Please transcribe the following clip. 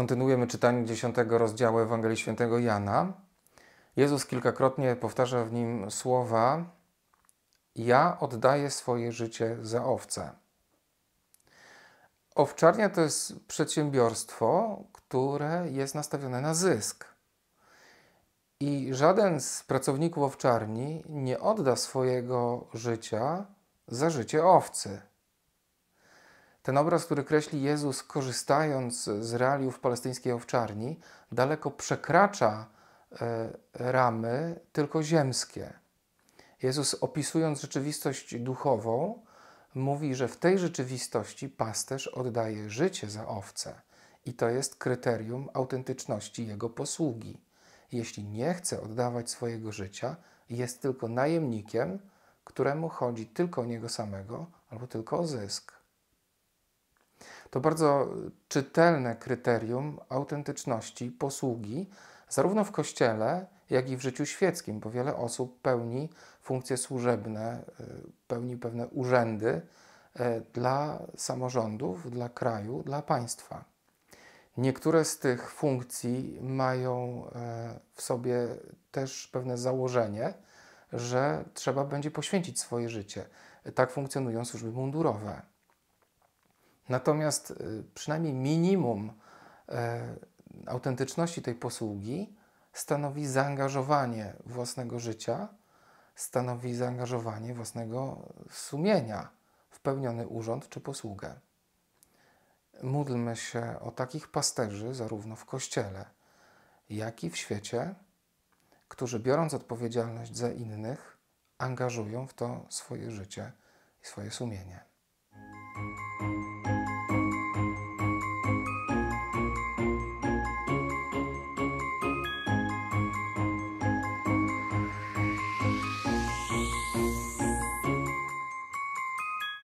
Kontynuujemy czytanie dziesiątego rozdziału Ewangelii Świętego Jana. Jezus kilkakrotnie powtarza w nim słowa: Ja oddaję swoje życie za owce. Owczarnia to jest przedsiębiorstwo, które jest nastawione na zysk. I żaden z pracowników owczarni nie odda swojego życia za życie owcy. Ten obraz, który kreśli Jezus, korzystając z realiów palestyńskiej owczarni, daleko przekracza e, ramy tylko ziemskie. Jezus, opisując rzeczywistość duchową, mówi, że w tej rzeczywistości pasterz oddaje życie za owce. I to jest kryterium autentyczności jego posługi. Jeśli nie chce oddawać swojego życia, jest tylko najemnikiem, któremu chodzi tylko o niego samego albo tylko o zysk to bardzo czytelne kryterium autentyczności posługi, zarówno w kościele, jak i w życiu świeckim, bo wiele osób pełni funkcje służebne, y, pełni pewne urzędy y, dla samorządów, dla kraju, dla państwa. Niektóre z tych funkcji mają y, w sobie też pewne założenie, że trzeba będzie poświęcić swoje życie. Tak funkcjonują służby mundurowe. Natomiast y, przynajmniej minimum e, autentyczności tej posługi stanowi zaangażowanie własnego życia, stanowi zaangażowanie własnego sumienia w pełniony urząd czy posługę. Módlmy się o takich pasterzy zarówno w kościele, jak i w świecie, którzy biorąc odpowiedzialność za innych, angażują w to swoje życie i swoje sumienie.